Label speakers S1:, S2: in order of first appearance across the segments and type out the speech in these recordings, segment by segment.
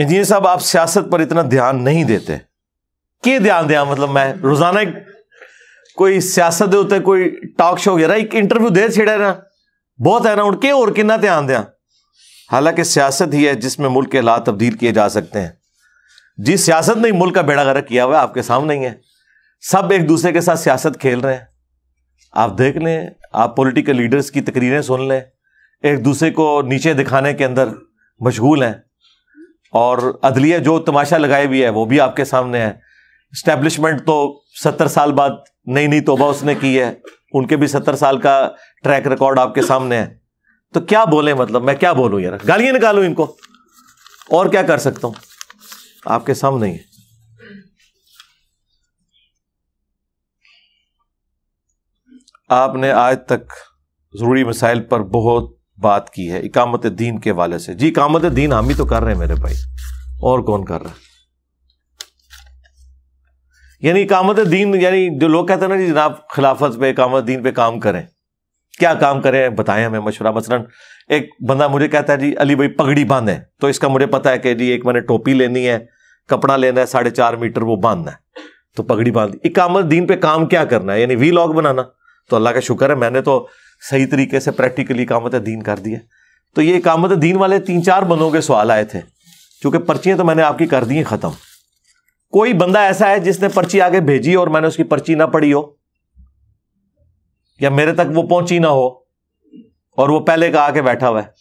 S1: Engineer साहब आप सियासत पर इतना ध्यान नहीं देते के ध्यान दिया मतलब मैं रोजाना एक कोई सियासत ਦੇ कोई ਕੋਈ ਟਾਕ ਸ਼ੋ ਵਗੈਰਾ ਇੱਕ ਇੰਟਰਵਿਊ ਦੇ ਛੇੜਿਆ ਨਾ ਬਹੁਤ ਹੈ ਨਾ उनके और कितना ध्यान दिया हालांकि सियासत ही है जिसमें मुल्क के हालात तब्दील किए जा सकते हैं जी सियासत नहीं मुल्क का बेड़ा गर्क किया हुआ आपके सामने ही है सब एक दूसरे के साथ सियासत खेल रहे हैं आप देख लें आप पोलिटिकल लीडर्स की तकरीरें सुन लें एक दूसरे को नीचे दिखाने के अंदर मशगूल हैं और अदलिया जो तमाशा लगाए हुई है वो भी आपके सामने है स्टेब्लिशमेंट तो सत्तर साल बाद नई नई तोबा उसने की है उनके भी सत्तर साल का ट्रैक रिकॉर्ड आपके सामने है तो क्या बोले मतलब मैं क्या बोलूं यार गालियां निकालू इनको और क्या कर सकता हूं आपके सामने ही आपने आज तक ज़रूरी मिसाइल पर बहुत बात की है इकामत दीन के वाले से जी इकामत दीन हम ही तो कर रहे हैं मेरे भाई और कौन कर रहा है यानी इकामत दीन यानी जो लोग कहते हैं ना जी जनाब खिलाफत पे इकामत दीन पे काम करें क्या काम करें बताएं हमें मशुरा मसलन एक बंदा मुझे कहता है जी अली भाई पगड़ी बांधे तो इसका मुझे पता है कि जी एक मैंने टोपी लेनी है कपड़ा लेना है साढ़े चार मीटर वो बांधना है तो पगड़ी बांध इकामत दीन पे काम क्या करना है यानी वी लॉग बनाना तो अल्लाह का शुक्र है मैंने तो सही तरीके से प्रैक्टिकली कामत दीन कर दिए तो ये कामत दीन वाले तीन चार बंदों के सवाल आए थे क्योंकि पर्चियाँ तो मैंने आपकी कर दी हैं ख़त्म कोई बंदा ऐसा है जिसने पर्ची आगे भेजी और मैंने उसकी पर्ची ना पढ़ी हो या मेरे तक वो पहुंची ना हो और वो पहले का आके बैठा हुआ है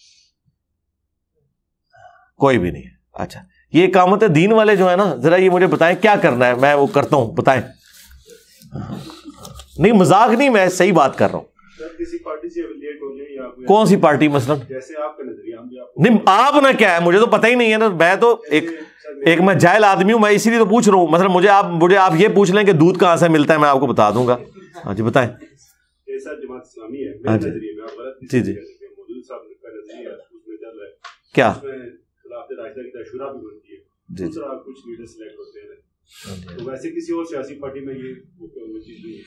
S1: कोई भी नहीं अच्छा ये कामत दीन वाले जो है ना जरा ये मुझे बताएं क्या करना है मैं वो करता हूं बताएं नहीं मजाक नहीं मैं सही बात कर रहा हूं कौन सी पार्टी मसलन मतलब? नहीं आप ना क्या है मुझे तो पता ही नहीं है ना मैं तो एक एक मैं जायल आदमी हूं मैं इसीलिए तो पूछ रहा हूं मतलब मुझे आप मुझे आप ये पूछ लें कि दूध कहां से मिलता है मैं आपको बता दूंगा हाँ जी बताएं हाँ जी जी क्या जी जी कुछ लीडर सिलेक्ट होते हैं हाँ हाँ तो वैसे किसी और सियासी पार्टी में ये चीज़ नहीं है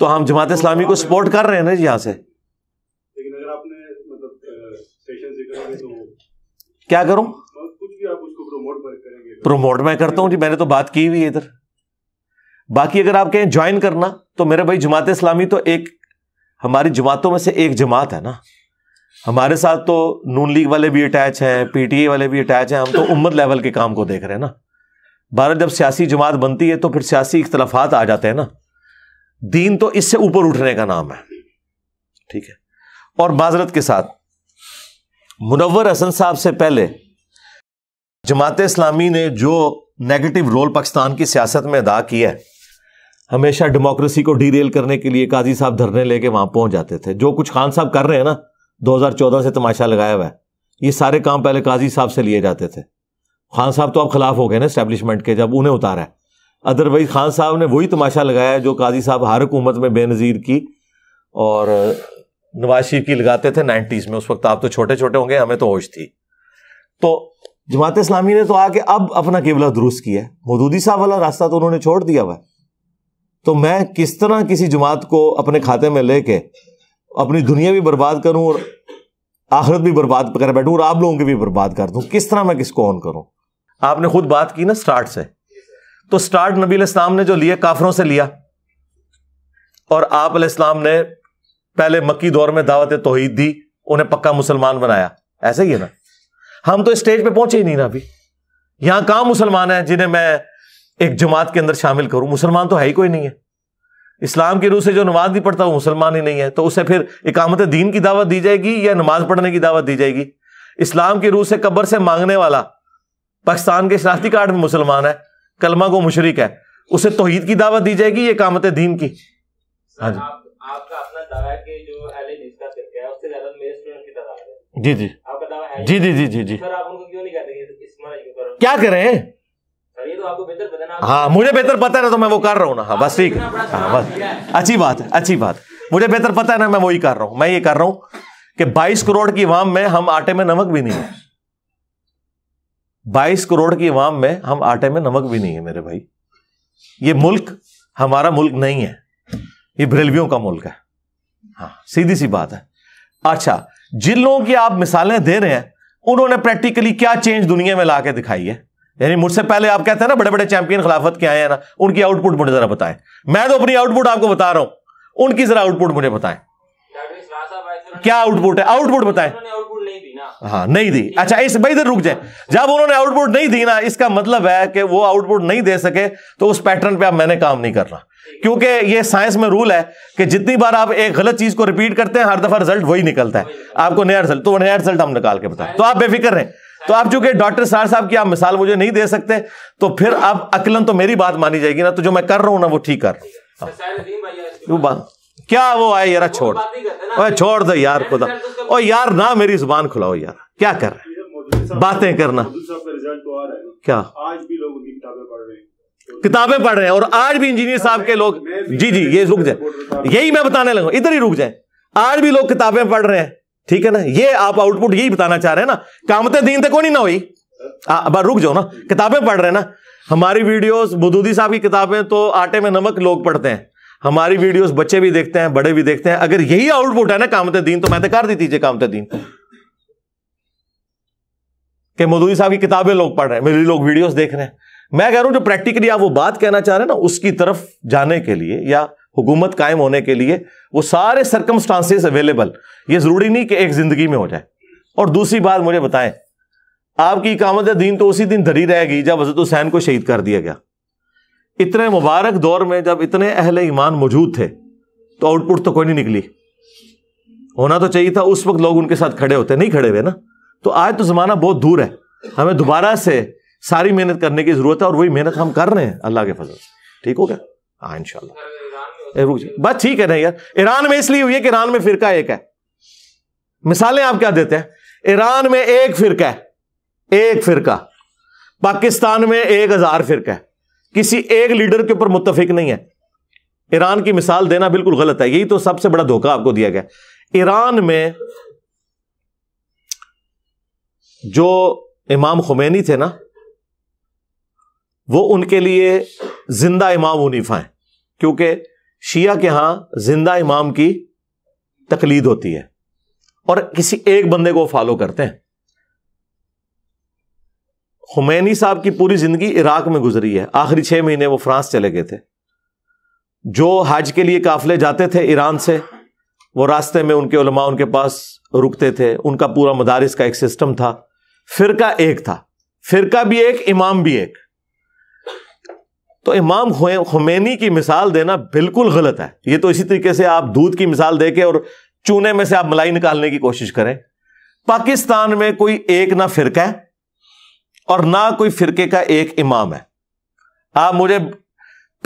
S1: तो हम जमात तो इस्लामी को सपोर्ट कर रहे हैं ना जी यहाँ से मतलब, तो क्या करूं प्रोमोट मैं करता हूं जी मैंने तो बात की हुई इधर बाकी अगर आप कहें ज्वाइन करना तो मेरे भाई जमात इस्लामी तो एक हमारी जमातों में से एक जमात है ना हमारे साथ तो नून लीग वाले भी अटैच हैं पीटीए वाले भी अटैच हैं हम तो उम्मत लेवल के काम को देख रहे हैं ना भारत जब सियासी जमात बनती है तो फिर सियासी इख्तलाफात आ जाते हैं ना दीन तो इससे ऊपर उठने का नाम है ठीक है और माजरत के साथ मुनवर हसन साहब से पहले जमात इस्लामी ने जो नेगेटिव रोल पाकिस्तान की सियासत में अदा किया है हमेशा डेमोक्रेसी को डीरेल करने के लिए काजी साहब धरने लेके वहां पहुंच जाते थे जो कुछ खान साहब कर रहे हैं ना 2014 से तमाशा लगाया हुआ है ये सारे काम पहले काजी साहब से लिए जाते थे खान साहब तो अब खिलाफ हो गए ना स्टैब्लिशमेंट के जब उन्हें उतारा है अदरवाइज खान साहब ने वही तमाशा लगाया जो काजी साहब हर हुकूमत में बेनज़ीर की और नवाज शरीफ की लगाते थे नाइन्टीज़ में उस वक्त आप तो छोटे छोटे होंगे हमें तो होश थी तो जमात इस्लामी ने तो आके अब अपना केवला दुरुस्त किया मदूदी साहब वाला रास्ता तो उन्होंने छोड़ दिया हुआ तो मैं किस तरह किसी जमात को अपने खाते में लेके अपनी दुनिया भी बर्बाद करूं और आखिरत भी बर्बाद कर बैठूं और आप लोगों के भी बर्बाद कर दूं किस तरह मैं किसको ऑन करूं आपने खुद बात की ना स्टार्ट से तो स्टार्ट नबी इस्लाम ने जो लिए काफरों से लिया और आप इस्लाम ने पहले मक्की दौर में दावत तोहहीद दी उन्हें पक्का मुसलमान बनाया ऐसा ही है ना हम तो स्टेज पे पहुंचे ही नहीं ना अभी यहां कहा मुसलमान है जिन्हें मैं एक जमात के अंदर शामिल करूं मुसलमान तो है ही कोई नहीं है इस्लाम की रूह से जो नमाज नहीं पढ़ता वो मुसलमान ही नहीं है तो उसे फिर इकामत दीन की दावत दी जाएगी या नमाज पढ़ने की दावत दी जाएगी इस्लाम की रूह से कब्र से मांगने वाला पाकिस्तान के शनाख्ती कार्ड में मुसलमान है कलमा को मुशरक है उसे तोहहीद की दावत दी जाएगी ये कामत दीन की हाँ जी जी जी आपका जी जी जी जी जी सर आप उनको क्यों क्या करें तो हाँ मुझे बेहतर पता है ना तो मैं वो कर रहा हूँ ना हाँ बस ठीक हाँ, है हाँ बस अच्छी बात है अच्छी बात मुझे बेहतर पता है ना मैं वही कर रहा हूँ मैं ये कर रहा हूँ कि 22 करोड़ की वाम में हम आटे में नमक भी नहीं है बाईस करोड़ की अवाम में हम आटे में नमक भी नहीं है मेरे भाई ये मुल्क हमारा मुल्क नहीं है ये ब्रेलवियों का मुल्क है हाँ सीधी सी बात है अच्छा जिन लोगों की आप मिसालें दे रहे हैं उन्होंने प्रैक्टिकली क्या चेंज दुनिया में ला के दिखाई है यानी मुझसे पहले आप कहते हैं ना बड़े बड़े चैंपियन खिलाफत के आए हैं ना उनकी आउटपुट मुझे जरा बताएं मैं तो अपनी आउटपुट आपको बता रहा हूं उनकी जरा आउटपुट मुझे बताएं क्या आउटपुट है आउटपुट बताए हाँ नहीं दी अच्छा इस भाई इधर रुक जाए जब उन्होंने आउटपुट नहीं दी ना इसका मतलब है कि वो आउटपुट नहीं दे सके तो उस पैटर्न पे आप मैंने काम नहीं करना क्योंकि ये साइंस में रूल है कि जितनी बार आप एक गलत चीज को रिपीट करते हैं हर दफा रिजल्ट वही निकलता है आपको नया रिजल्ट तो नया रिजल्ट हम निकाल के बताए तो आप बेफिक्र हैं तो आप चूंकि डॉक्टर सार साहब की आप मिसाल मुझे नहीं दे सकते तो फिर आप अकलन तो मेरी बात मानी जाएगी ना तो जो मैं कर रहा हूं ना वो ठीक कर रहा हूं क्या वो आए यार छोड़ ओए छोड़ दो यार खुदा तो ओ यार ना मेरी जुबान खुलाओ यार क्या कर रहे बातें करना तो क्या आज भी लोग उनकी किताबें पढ़ रहे हैं तो- किताबें पढ़ रहे हैं और आज भी इंजीनियर साहब के लोग जी जी ये रुक जाए यही मैं बताने लगा इधर ही रुक जाए आज भी लोग किताबें पढ़ रहे हैं ठीक है ना ये आप आउटपुट यही बताना चाह रहे हैं ना कामते दीन तक नहीं ना हुई अब रुक जाओ ना किताबें पढ़ रहे हैं ना हमारी वीडियोस बुदूदी साहब की किताबें तो आटे में नमक लोग पढ़ते हैं हमारी वीडियोस बच्चे भी देखते हैं बड़े भी देखते हैं अगर यही आउटपुट है ना कामत दीन तो मैं तो कर दी दीजिए कामत दीन के मदूरी साहब की किताबें लोग पढ़ रहे हैं मेरे लोग वीडियोस देख रहे हैं मैं कह रहा हूं जो प्रैक्टिकली आप वो बात कहना चाह रहे हैं ना उसकी तरफ जाने के लिए या हुकूमत कायम होने के लिए वो सारे सर्कमस्टांसेस अवेलेबल ये जरूरी नहीं कि एक जिंदगी में हो जाए और दूसरी बात मुझे बताएं आपकी कामत दीन तो उसी दिन धरी रहेगी जब हजरत हुसैन को शहीद कर दिया गया इतने मुबारक दौर में जब इतने अहल ईमान मौजूद थे तो आउटपुट तो कोई नहीं निकली होना तो चाहिए था उस वक्त लोग उनके साथ खड़े होते नहीं खड़े हुए ना तो आज तो ज़माना बहुत दूर है हमें दोबारा से सारी मेहनत करने की ज़रूरत है और वही मेहनत हम कर रहे हैं अल्लाह के फजल से ठीक हो गया हाँ इनशाला बस ठीक है ना यार ईरान में इसलिए हुई है कि ईरान में फिरका एक है मिसालें आप क्या देते हैं ईरान में एक फिरका है एक फिरका पाकिस्तान में एक हज़ार फिरका है किसी एक लीडर के ऊपर मुतफिक नहीं है ईरान की मिसाल देना बिल्कुल गलत है यही तो सबसे बड़ा धोखा आपको दिया गया ईरान में जो इमाम खुमैनी थे ना वो उनके लिए जिंदा इमाम उनीफा है क्योंकि शिया के यहां जिंदा इमाम की तकलीद होती है और किसी एक बंदे को फॉलो करते हैं हुमैनी साहब की पूरी जिंदगी इराक में गुजरी है आखिरी छह महीने वो फ्रांस चले गए थे जो हज के लिए काफले जाते थे ईरान से वो रास्ते में उनके उलमा उनके पास रुकते थे उनका पूरा मदारस का एक सिस्टम था फिरका एक था फिरका भी एक इमाम भी एक तो इमाम हुमैनी की मिसाल देना बिल्कुल गलत है ये तो इसी तरीके से आप दूध की मिसाल देके और चूने में से आप मलाई निकालने की कोशिश करें पाकिस्तान में कोई एक ना फिरका है और ना कोई फिरके का एक इमाम है आप मुझे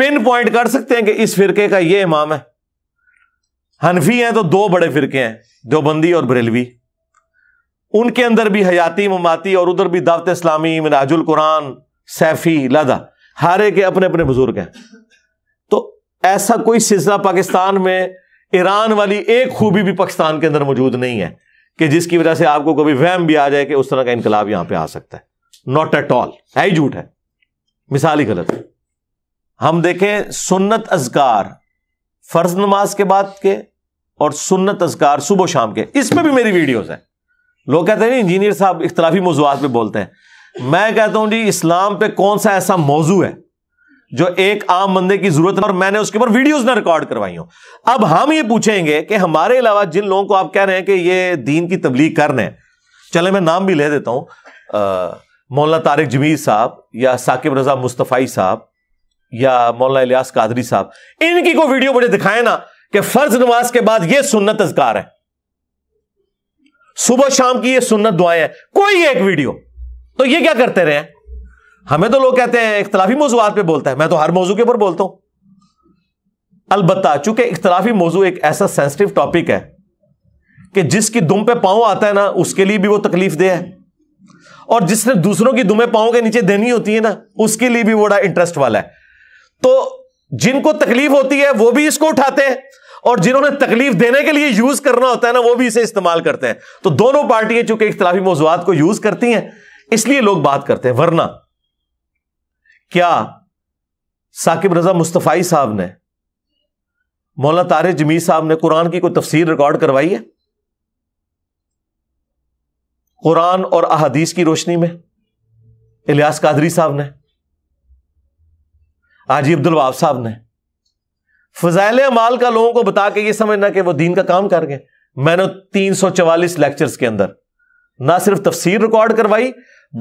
S1: पिन पॉइंट कर सकते हैं कि इस फिरके का ये इमाम है हनफी हैं तो दो बड़े फिरके हैं देवबंदी और बरेलवी उनके अंदर भी हयाती ममाती और उधर भी दावत इस्लामी मिराजुल कुरान सैफी लादा हारे के अपने अपने बुजुर्ग हैं तो ऐसा कोई सिलसिला पाकिस्तान में ईरान वाली एक खूबी भी पाकिस्तान के अंदर मौजूद नहीं है कि जिसकी वजह से आपको कभी वहम भी आ जाए कि उस तरह का इनकलाब यहां पर आ सकता है नॉट एट ऑल है ही झूठ है मिसाल ही गलत है हम देखें सुन्नत अजगार फर्ज नमाज के बाद के और सुन्नत अजगार सुबह शाम के इसमें भी मेरी वीडियोज हैं लोग कहते हैं इंजीनियर साहब इख्तलाफी मौजूद पे बोलते हैं मैं कहता हूं जी इस्लाम पे कौन सा ऐसा मौजू है जो एक आम बंदे की जरूरत है और मैंने उसके ऊपर वीडियोस ना रिकॉर्ड करवाई हूं अब हम ये पूछेंगे कि हमारे अलावा जिन लोगों को आप कह रहे हैं कि ये दीन की तबलीग कर रहे हैं चले मैं नाम भी ले देता हूं मौलाना तारिक जमीर साहब या साकिब रजा मुस्तफ़ाई साहब या मौलाना इलियास कादरी साहब इनकी कोई वीडियो मुझे दिखाए ना कि फर्ज नमाज के बाद यह सुन्नत अजगार है सुबह शाम की ये सुन्नत दुआएं हैं कोई एक वीडियो तो ये क्या करते रहे हैं हमें तो लोग कहते हैं इख्तलाफी मौजूद पे बोलता है मैं तो हर मौजू के ऊपर बोलता हूं अलबत्ता चूंकि इख्तलाफी मौजू एक ऐसा सेंसिटिव टॉपिक है कि जिसकी दुम पे पांव आता है ना उसके लिए भी वो तकलीफ दे है और जिसने दूसरों की दुमे पाओ के नीचे देनी होती है ना उसके लिए भी बड़ा इंटरेस्ट वाला है तो जिनको तकलीफ होती है वो भी इसको उठाते हैं और जिन्होंने तकलीफ देने के लिए यूज करना होता है ना वो भी इसे इस्तेमाल करते हैं तो दोनों पार्टियां चूंकि इख्तलाफी मौजूद को यूज करती हैं इसलिए लोग बात करते हैं वरना क्या साकिब रजा मुस्तफ़ाई साहब ने मौला तारे जमीर साहब ने कुरान की कोई तफसीर रिकॉर्ड करवाई है कुरान और अहदीस की रोशनी में इलियास कादरी साहब ने हाजी अब्दुल साहब ने फजाइल अमाल का लोगों को बता के ये समझना कि वो दीन का काम कर गए मैंने तीन सौ चवालीस लेक्चर्स के अंदर ना सिर्फ तफसीर रिकॉर्ड करवाई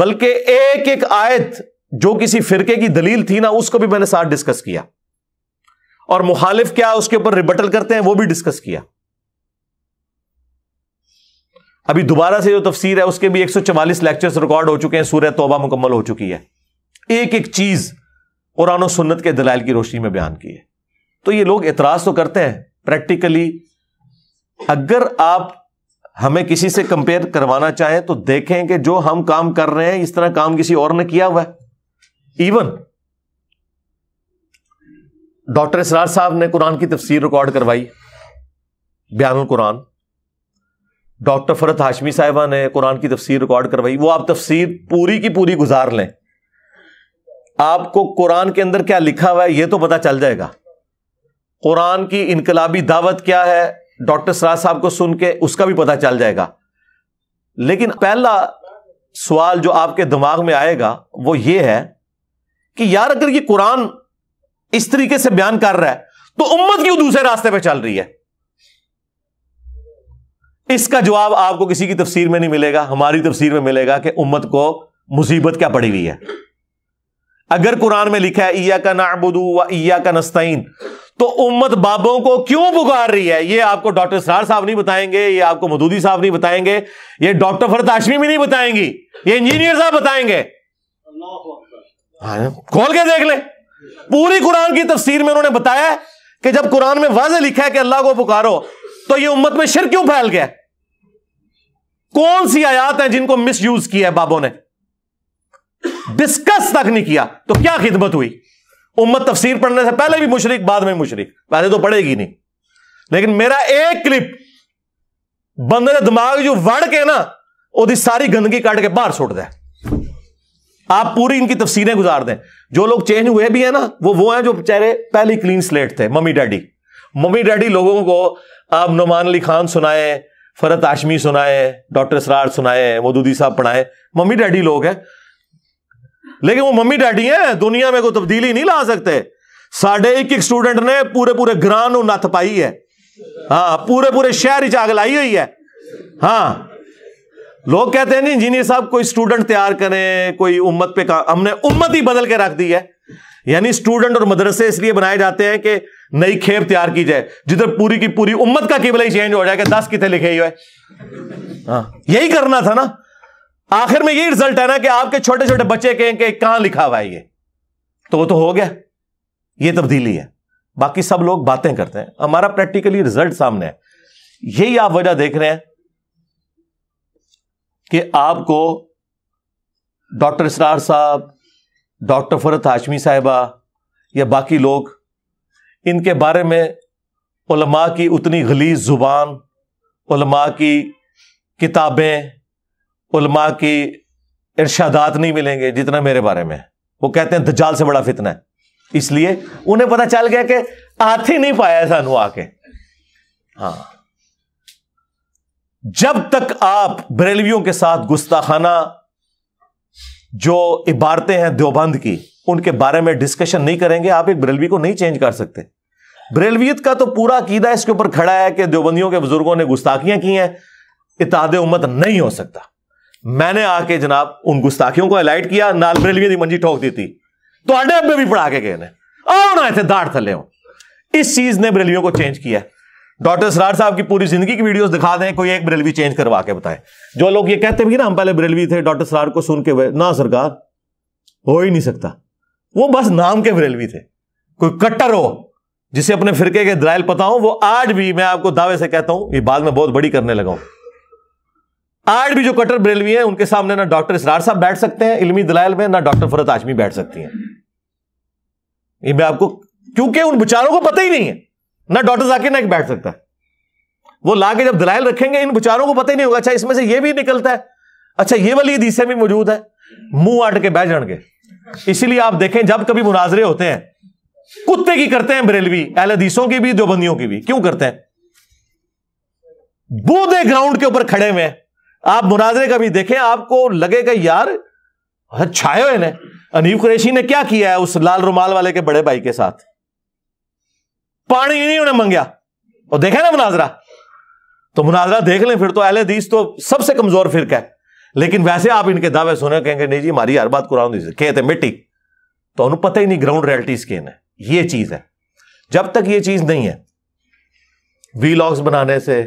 S1: बल्कि एक एक आयत जो किसी फिरके की दलील थी ना उसको भी मैंने साथ डिस्कस किया और मुखालिफ क्या उसके ऊपर रिबटल करते हैं वो भी डिस्कस किया अभी दोबारा से जो तफसीर है उसके भी 144 लेक्चर्स रिकॉर्ड हो चुके हैं सूर्य तोबा मुकम्मल हो चुकी है एक एक चीज कुरान सुन्नत के दलाइल की रोशनी में बयान की है तो ये लोग एतराज तो करते हैं प्रैक्टिकली अगर आप हमें किसी से कंपेयर करवाना चाहें तो देखें कि जो हम काम कर रहे हैं इस तरह काम किसी और ने किया हुआ है इवन डॉक्टर इसरार साहब ने कुरान की तफसीर रिकॉर्ड करवाई बयान कुरान डॉक्टर फरत हाशमी साहिबा ने कुरान की तफसीर रिकॉर्ड करवाई वो आप तफसीर पूरी की पूरी गुजार लें आपको कुरान के अंदर क्या लिखा हुआ है ये तो पता चल जाएगा कुरान की इनकलाबी दावत क्या है डॉक्टर सराज साहब को सुन के उसका भी पता चल जाएगा लेकिन पहला सवाल जो आपके दिमाग में आएगा वो ये है कि यार अगर ये कुरान इस तरीके से बयान कर रहा है तो उम्मत क्यों दूसरे रास्ते पर चल रही है इसका जवाब आपको किसी की तफसीर में नहीं मिलेगा हमारी तफसीर में मिलेगा कि उम्मत को मुसीबत क्या पड़ी हुई है अगर कुरान में लिखा है ईया का नाबुदू व ईया का नस्तीन तो उम्मत बाबों को क्यों पुकार रही है ये आपको डॉक्टर सरार साहब नहीं बताएंगे ये आपको मदूदी साहब नहीं बताएंगे ये डॉक्टर फरत आशमी भी नहीं बताएंगी ये इंजीनियर साहब बताएंगे हाँ, खोल के देख ले पूरी कुरान की तफसीर में उन्होंने बताया कि जब कुरान में वाज लिखा है कि अल्लाह को पुकारो तो ये उम्मत में शिर क्यों फैल गया कौन सी आयात है जिनको मिस यूज किया है बाबों ने डिस्कस तक नहीं किया तो क्या खिदमत हुई उम्मत तफसीर पढ़ने से पहले भी मुशरक बाद में मुशरक पहले तो पढ़ेगी नहीं लेकिन मेरा एक क्लिप बंदे ने दिमाग जो वड़ के ना ओरी सारी गंदगी काट के बाहर सुट दे आप पूरी इनकी तफसीरें गुजार दें जो लोग चेंज हुए भी हैं ना वो वो हैं जो बेचारे पहली क्लीन स्लेट थे मम्मी डैडी मम्मी डैडी लोगों को आप नुमान अली खान सुनाए फरत आशमी सुनाए डॉक्टर सरार सुनाए मोदूदी साहब पढ़ाए मम्मी डैडी लोग हैं लेकिन वो मम्मी डैडी हैं दुनिया में कोई तब्दीली नहीं ला सकते साढ़े एक एक स्टूडेंट ने पूरे पूरे ग्रां नत्थ पाई है हाँ पूरे पूरे शहर च आग लाई हुई है हाँ लोग कहते हैं नहीं इंजीनियर साहब कोई स्टूडेंट तैयार करें कोई उम्मत पे काम हमने उम्मत ही बदल के रख दी है यानी स्टूडेंट और मदरसे इसलिए बनाए जाते हैं कि नई खेप तैयार की जाए जिधर पूरी की पूरी उम्मत का केवल ही चेंज हो जाएगा दस कितने लिखे हुए हाँ, यही करना था ना आखिर में यही रिजल्ट है ना कि आपके छोटे छोटे बच्चे कहें कि कहां लिखा हुआ है ये तो वो तो हो गया ये तब्दीली है बाकी सब लोग बातें करते हैं हमारा प्रैक्टिकली रिजल्ट सामने है यही आप वजह देख रहे हैं कि आपको डॉक्टर इसरार साहब डॉक्टर फरत हाशमी साहिबा या बाकी लोग इनके बारे में उलमा की उतनी गलीस ज़ुबान उलमा की किताबें उलमा की इर्शादात नहीं मिलेंगे जितना मेरे बारे में वो कहते हैं दज्जाल से बड़ा फितना है इसलिए उन्हें पता चल गया कि हाथ ही नहीं पाया सानू आके हाँ जब तक आप बरेलवियों के साथ गुस्ताखाना जो इबारतें हैं देवबंद की उनके बारे में डिस्कशन नहीं करेंगे आप एक बरेलवी को नहीं चेंज कर सकते बरेलवियत का तो पूरा कीदा इसके ऊपर खड़ा है कि देवबंदियों के बुजुर्गों ने गुस्ताखियां की हैं इताद उम्मत नहीं हो सकता मैंने आके जनाब उन गुस्ताखियों को अलाइट किया नाल बरेलवियत की मंजी ठोक दी थी तो अड्डे भी पढ़ा के गए ना इतने दाढ़ थले हो इस चीज ने बरेलवियों को चेंज किया है डॉक्टर सरार साहब की पूरी जिंदगी की वीडियोस दिखा दें कोई एक बरेलवी चेंज करवा के बताएं जो लोग ये कहते भी ना हम पहले बरेलवी थे डॉक्टर सरार को सुन के ना सरकार हो ही नहीं सकता वो बस नाम के बरेलवी थे कोई कट्टर हो जिसे अपने फिरके के द्रायल पता हो वो आज भी मैं आपको दावे से कहता हूं ये बाद में बहुत बड़ी करने लगा हूं आज भी जो कट्टर बरेलवी है उनके सामने ना डॉक्टर इसरार साहब बैठ सकते हैं इलमी दलाइल में ना डॉक्टर फरत आजमी बैठ सकती हैं ये मैं आपको क्योंकि उन बेचारों को पता ही नहीं है ना डॉक्टर जाकिर नाइक बैठ सकता है वो लाके जब दलाइल रखेंगे इन बेचारों को पता ही नहीं होगा अच्छा इसमें से ये भी निकलता है अच्छा ये वाली दिशा भी मौजूद है मुंह अट के बैठ जाएंगे इसीलिए आप देखें जब कभी मुनाजरे होते हैं कुत्ते की करते हैं बरेलवी एल हदीसों की भी दोबंदियों की भी क्यों करते हैं बोधे ग्राउंड के ऊपर खड़े हुए आप मुनाजरे का भी देखें आपको लगेगा यार छाए हुए ने अनीब कुरेशी ने क्या किया है उस लाल रुमाल वाले के बड़े भाई के साथ पानी नहीं उन्हें मंगया और देखा ना मुनाजरा तो मुनाजरा देख लें फिर तो अहले हदीस तो सबसे कमजोर फिर है लेकिन वैसे आप इनके दावे सुने कहेंगे नहीं जी हमारी हर बात कुरान कहते मिट्टी तो उन्हें पता ही नहीं ग्राउंड रियलिटीज के है ये चीज है जब तक ये चीज नहीं है वी लॉग्स बनाने से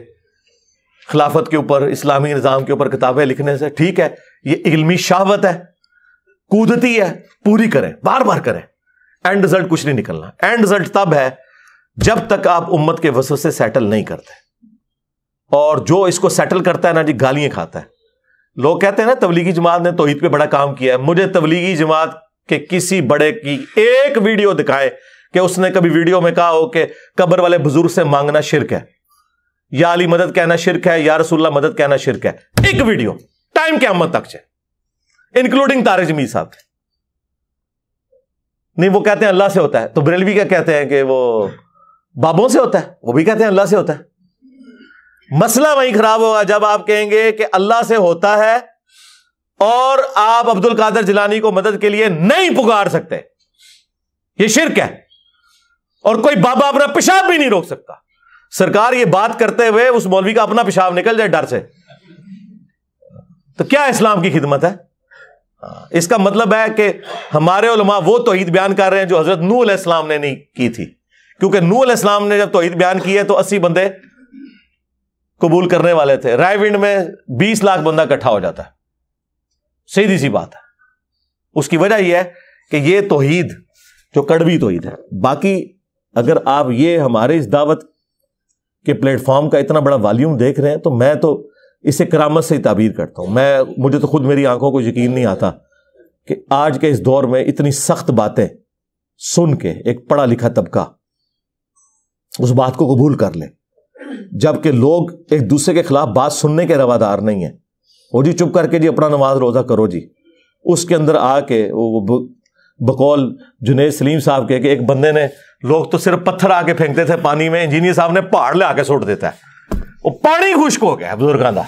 S1: खिलाफत के ऊपर इस्लामी निज़ाम के ऊपर किताबें लिखने से ठीक है ये इलमी शहावत है कूदती है पूरी करें बार बार करें एंड रिजल्ट कुछ नहीं निकलना एंड रिजल्ट तब है जब तक आप उम्मत के वसों से सेटल नहीं करते और जो इसको सेटल करता है ना जी गालियां खाता है लोग कहते हैं ना तबलीगी जमात ने तोहहीद पे बड़ा काम किया है मुझे तबलीगी जमात के किसी बड़े की एक वीडियो दिखाए कि उसने कभी वीडियो में कहा हो कि कब्र वाले बुजुर्ग से मांगना शिरक है या अली मदद कहना शिरक है या रसुल्ला मदद कहना शिरक है एक वीडियो टाइम क्या मत तक है इंक्लूडिंग तारे जमी साहब नहीं वो कहते हैं अल्लाह से होता है तो बरेलवी क्या कहते हैं कि वो बाबों से होता है वो भी कहते हैं अल्लाह से होता है मसला वहीं खराब होगा जब आप कहेंगे कि अल्लाह से होता है और आप अब्दुल कादर जिलानी को मदद के लिए नहीं पुकार सकते ये शिरक है और कोई बाबा अपना पेशाब भी नहीं रोक सकता सरकार ये बात करते हुए उस मौलवी का अपना पेशाब निकल जाए डर से तो क्या इस्लाम की खिदमत है इसका मतलब है कि हमारे उलमा वो तोहहीद बयान कर रहे हैं जो हजरत नूल इस्लाम ने नहीं की थी क्योंकि नूअल इस्लाम ने जब तोहहीद बयान किया है तो अस्सी बंदे कबूल करने वाले थे रायविंड में बीस लाख बंदा इकट्ठा हो जाता है सीधी सी बात है उसकी वजह यह है कि ये तोहीद जो कड़वी तोहीद है बाकी अगर आप ये हमारे इस दावत के प्लेटफॉर्म का इतना बड़ा वॉल्यूम देख रहे हैं तो मैं तो इसे करामत से ही ताबीर करता हूं मैं मुझे तो खुद मेरी आंखों को यकीन नहीं आता कि आज के इस दौर में इतनी सख्त बातें सुन के एक पढ़ा लिखा तबका उस बात को कबूल कर ले जबकि लोग एक दूसरे के खिलाफ बात सुनने के रवादार नहीं है वो जी चुप करके जी अपना नमाज रोज़ा करो जी उसके अंदर आके वो बकौल जुनेद सलीम साहब के कि एक बंदे ने लोग तो सिर्फ पत्थर आके फेंकते थे पानी में इंजीनियर साहब ने पहाड़ ले आके सुट देता है वो पानी खुश्क हो गया बुजुर्ग का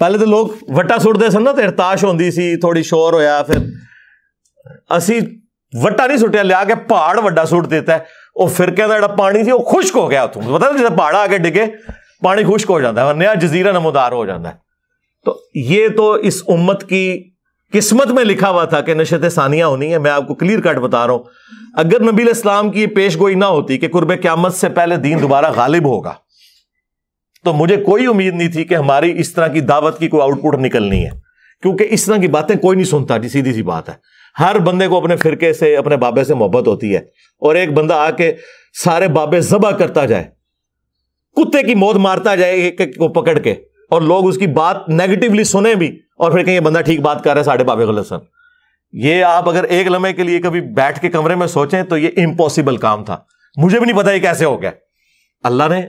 S1: पहले तो लोग वटा ਸੁੱਟਦੇ ਸਨ ਨਾ ਤੇ होती सी थोड़ी शोर होया फिर असी वटा नहीं सुटिया लिया के पहाड़ वा सुट देता है ਉਹ ਫਿਰਕੇ ਦਾ ਜਿਹੜਾ ਪਾਣੀ ਸੀ ਉਹ ਖੁਸ਼ਕ ਹੋ ਗਿਆ ਉਥੋਂ ਪਤਾ ਜਦੋਂ ਪਹਾੜ ਆ पानी खुश्क हो जाता है नया जजीरा नमोदार हो जाता है तो ये तो इस उम्मत की किस्मत में लिखा हुआ था कि नशत सानिया होनी है मैं आपको क्लियर कट बता रहा हूं अगर नबी इस्लाम की पेश गोई ना होती कि कुर्ब क्यामत से पहले दीन दोबारा गालिब होगा तो मुझे कोई उम्मीद नहीं थी कि हमारी इस तरह की दावत की कोई आउटपुट निकलनी है क्योंकि इस तरह की बातें कोई नहीं सुनता जी सीधी सी बात है हर बंदे को अपने फिरके से अपने बाबे से मोहब्बत होती है और एक बंदा आके सारे बाबे जबा करता जाए कुत्ते की मौत मारता जाए एक एक को पकड़ के और लोग उसकी बात नेगेटिवली सुने भी और फिर कहीं ये बंदा ठीक बात कर रहा है साढ़े बाबे सर ये आप अगर एक लम्हे के लिए कभी बैठ के कमरे में सोचें तो ये इम्पॉसिबल काम था मुझे भी नहीं पता ये कैसे हो गया अल्लाह ने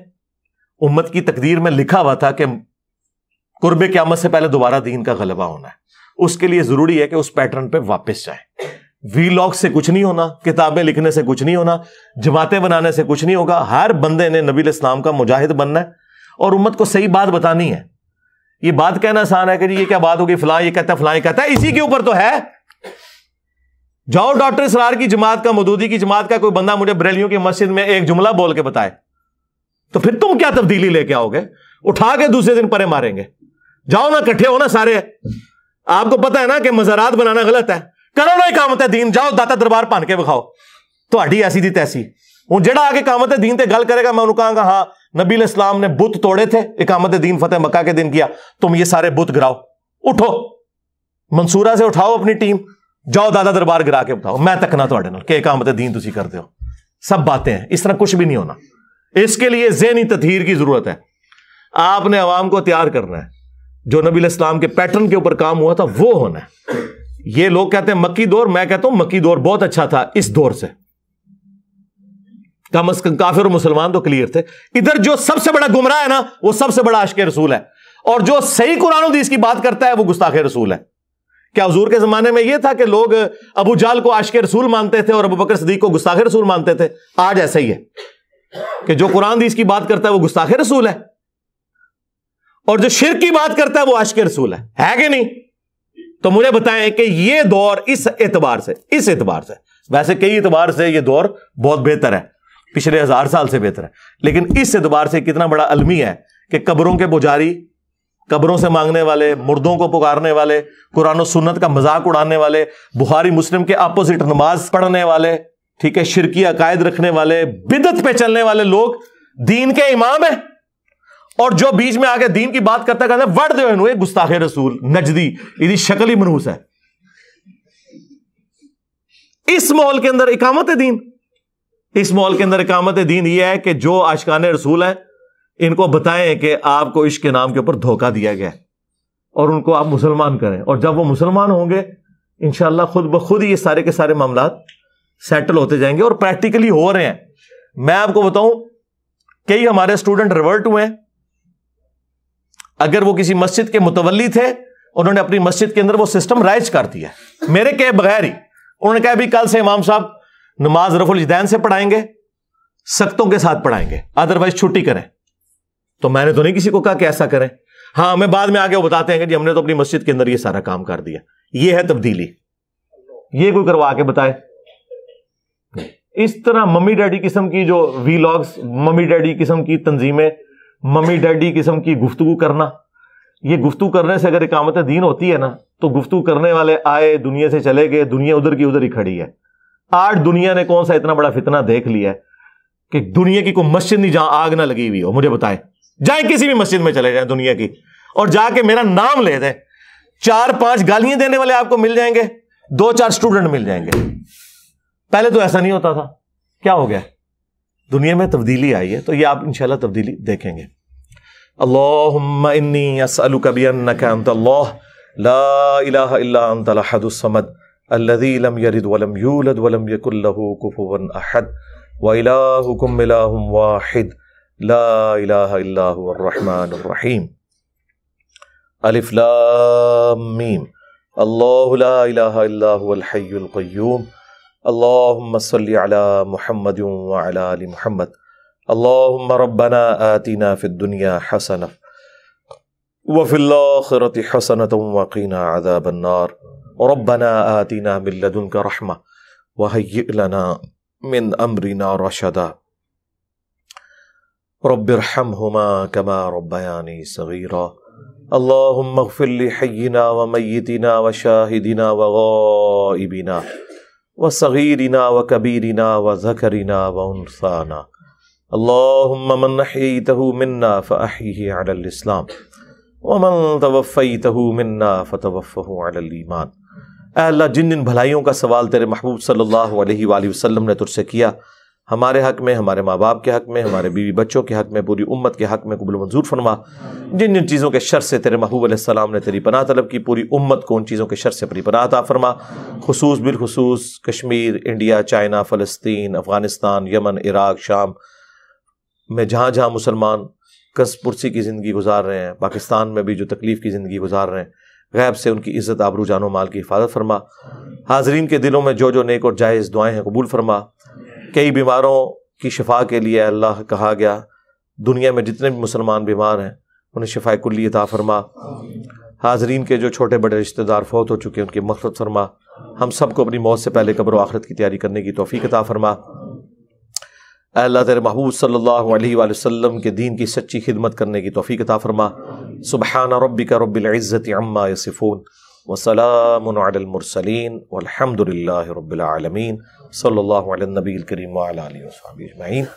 S1: उम्मत की तकदीर में लिखा हुआ था कि कुर्ब क्यामत से पहले दोबारा दीन का गलबा होना है उसके लिए जरूरी है कि उस पैटर्न पे वापस जाए वी लॉग से कुछ नहीं होना किताबें लिखने से कुछ नहीं होना जमातें बनाने से कुछ नहीं होगा हर बंदे ने नबी इस्लाम का मुजाहिद बनना है और उम्मत को सही बात बतानी है ये बात कहना आसान है कि जी ये क्या बात होगी फलां ये कहता फलां कहता है इसी के ऊपर तो है जाओ डॉक्टर सरार की जमात का मदूदी की जमात का कोई बंदा मुझे बरेलियों की मस्जिद में एक जुमला बोल के बताए तो फिर तुम क्या तब्दीली लेके आओगे उठा के दूसरे दिन परे मारेंगे जाओ ना इकट्ठे हो ना सारे आपको पता है ना कि मजारात बनाना गलत है करो ही काम होता है दीन जाओ दाता दरबार भन के विखाओ ਤੁਹਾਡੀ ऐसी ਦੀ तैसी ਹੁਣ ਜਿਹੜਾ ਆ ਕੇ है दीन से गल करेगा मैं उन्होंने कहा हाँ नबी इस्लाम ने बुत तोड़े थे इकामत दीन फतेह मक्का के दिन किया तुम ये सारे बुत गिराओ उठो मंसूरा से उठाओ अपनी टीम जाओ दादा दरबार गिरा के बताओ मैं तकना थोड़े के कि इकामत दीन तुम करते हो सब बातें हैं इस तरह कुछ भी नहीं होना इसके लिए जहनी तथीर की जरूरत है आपने आवाम को तैयार करना है जो नबी इस्लाम के पैटर्न के ऊपर काम हुआ था वो होना है ये लोग कहते हैं मक्की दौर मैं कहता हूं मक्की दौर बहुत अच्छा था इस दौर से कम अज कम काफिर और मुसलमान तो क्लियर थे इधर जो सबसे बड़ा गुमराह है ना वो सबसे बड़ा के रसूल है और जो सही कुरान दी की बात करता है वो गुस्ताखे रसूल है क्या हजूर के जमाने में यह था कि लोग अबू जाल को के रसूल मानते थे और अबू बकर सदीक को गुस्ताखे रसूल मानते थे आज ऐसा ही है कि जो कुरान दी की बात करता है वो गुस्ताखे रसूल है और जो शिर की बात करता है वो आश के रसूल है है कि नहीं तो मुझे बताएं कि ये दौर इस एतबार से इस एतबार से वैसे कई एतबार से ये दौर बहुत बेहतर है पिछले हजार साल से बेहतर है लेकिन इस एतबार से कितना बड़ा अलमी है कि कब्रों के पुजारी कब्रों से मांगने वाले मुर्दों को पुकारने वाले कुरान सुन्नत का मजाक उड़ाने वाले बुहारी मुस्लिम के अपोजिट नमाज पढ़ने वाले ठीक है शिरकी अकायद रखने वाले बिदत पे चलने वाले लोग दीन के इमाम हैं और जो बीच में आके दीन की बात करता कहते वर्ड दे गुस्ताखे रसूल नजदी यदि शक्ल ही मनूस है इस मॉल के अंदर इकामत दीन इस मॉल के अंदर इकामत दीन यह है कि जो आशकान रसूल है इनको बताएं कि आपको इश्क के नाम के ऊपर धोखा दिया गया और उनको आप मुसलमान करें और जब वो मुसलमान होंगे इनशाला खुद ब खुद ये सारे के सारे मामला सेटल होते जाएंगे और प्रैक्टिकली हो रहे हैं मैं आपको बताऊं कई हमारे स्टूडेंट रिवर्ट हुए हैं अगर वो किसी मस्जिद के मुतवली थे उन्होंने अपनी मस्जिद के अंदर वो सिस्टम राइज कर दिया मेरे कहे बगैर ही उन्होंने कहा कल से इमाम साहब नमाज रफुल जदैन से पढ़ाएंगे सख्तों के साथ पढ़ाएंगे अदरवाइज छुट्टी करें तो मैंने तो नहीं किसी को कहा कि ऐसा करें हाँ हमें बाद में आगे बताते हैं कि जी हमने तो अपनी मस्जिद के अंदर ये सारा काम कर दिया ये है तब्दीली ये कोई करवा के बताए इस तरह मम्मी डैडी किस्म की जो वी लॉग्स मम्मी डैडी किस्म की तंजीमें मम्मी डैडी किस्म की गुफ्तु करना ये गुफ्तु करने से अगर इकामत दीन होती है ना तो गुफ्तु करने वाले आए दुनिया से चले गए दुनिया उधर की उधर ही खड़ी है आज दुनिया ने कौन सा इतना बड़ा फितना देख लिया है कि दुनिया की कोई मस्जिद नहीं जहां आग ना लगी हुई हो मुझे बताए जाए किसी भी मस्जिद में चले जाए दुनिया की और जाके मेरा नाम ले दें चार पांच गालियां देने वाले आपको मिल जाएंगे दो चार स्टूडेंट मिल जाएंगे पहले तो ऐसा नहीं होता था क्या हो गया दुनिया में तब्दीली आई है तो ये आप इनशा तब्दीली देखेंगे अल्लाहुम्मीम अलिफ़ला اللهم صل على محمد وعلى ال محمد اللهم ربنا آتنا في الدنيا حسنة وفي الآخرة حسنة وقنا عذاب النار ربنا آتنا من لدنك رحمة وهيئ لنا من أمرنا رشدا رب ارحمهما كما ربياني صغيرا اللهم اغفر لحينا وميتنا وشاهدنا وغائبنا व सगीरना व कबीरना व जखरीना व उनसाना अल्लाहमनतहू मन्ना फ़ाहीलाम वमन तवफ़ीतहू मन्ना फ़तवफ़ीमान अल्लाह जिन जिन भलाइयों का सवाल तेरे महबूब सल्लल्लाहु अलैहि वसल्लम ने तुझसे किया हमारे हक में हमारे माँ बाप के हक में हमारे बीवी बच्चों के हक में पूरी उम्मत के हक में कबुल मंजूर फरमा जिन जिन चीज़ों के शर से तेरे महबूब ने तेरी पनाह तलब की पूरी उम्मत को उन चीज़ों के शर से अपनी पनाह ता फरमा खसूस बिलखसूस कश्मीर इंडिया चाइना फ़लस्तीन अफ़गानिस्तान यमन इराक शाम में जहाँ जहाँ मुसलमान कस पुरसी की ज़िंदगी गुजार रहे हैं पाकिस्तान में भी जो तकलीफ़ की ज़िंदगी गुजार रहे हैं गैब से उनकी इज़्ज़त आबरू जानो माल की हिफाजत फरमा हाजरीन के दिलों में जो जो नेक और जायज़ दुआएं हैं कबूल फरमा कई बीमारों की शिफा के लिए अल्लाह कहा गया दुनिया में जितने भी मुसलमान बीमार हैं उन्हें शिफा कुल्ली अता फरमा हाजरीन के जो छोटे बड़े रिश्तेदार फौत हो चुके हैं उनकी मकसद फरमा हम सबको अपनी मौत से पहले कब्र आखरत की तैयारी करने की तोफ़ी अता फरमा अल्लाह तेरे महबूब सल्लल्लाहु अलैहि वसल्लम के दीन की सच्ची खिदमत करने की तोफ़ी अता फरमा सुबहाना रब्बिका रब्बिल इज़्ज़ति अम्मा यसिफून وسلام على المرسلين والحمد لله رب العالمين صلى الله على النبي الكريم وعلى اله وصحبه اجمعين